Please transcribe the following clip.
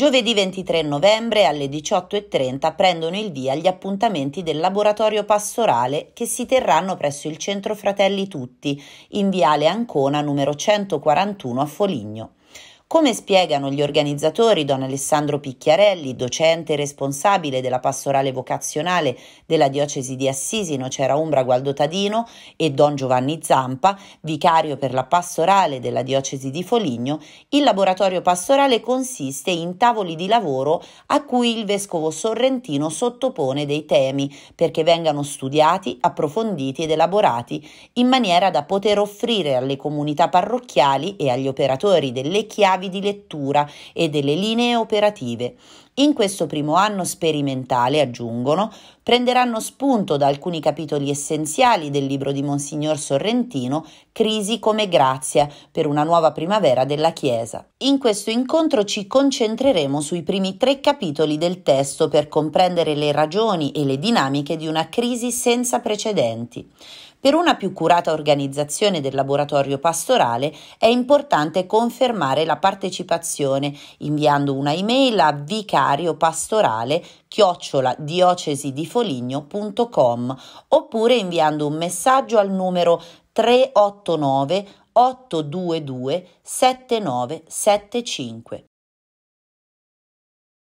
Giovedì 23 novembre alle 18.30 prendono il via gli appuntamenti del laboratorio pastorale che si terranno presso il Centro Fratelli Tutti in Viale Ancona numero 141 a Foligno. Come spiegano gli organizzatori Don Alessandro Picchiarelli, docente responsabile della pastorale vocazionale della diocesi di Assisi, Nocera Umbra Gualdotadino e Don Giovanni Zampa, vicario per la pastorale della diocesi di Foligno, il laboratorio pastorale consiste in tavoli di lavoro a cui il vescovo sorrentino sottopone dei temi perché vengano studiati, approfonditi ed elaborati in maniera da poter offrire alle comunità parrocchiali e agli operatori delle chiavi chiavi di lettura e delle linee operative. In questo primo anno sperimentale, aggiungono, prenderanno spunto da alcuni capitoli essenziali del libro di Monsignor Sorrentino, Crisi come grazia per una nuova primavera della Chiesa. In questo incontro ci concentreremo sui primi tre capitoli del testo per comprendere le ragioni e le dinamiche di una crisi senza precedenti. Per una più curata organizzazione del laboratorio pastorale è importante confermare la partecipazione inviando una email a vicario sanitario pastorale chiocciola diocesidifoligno.com oppure inviando un messaggio al numero 389 822 7975.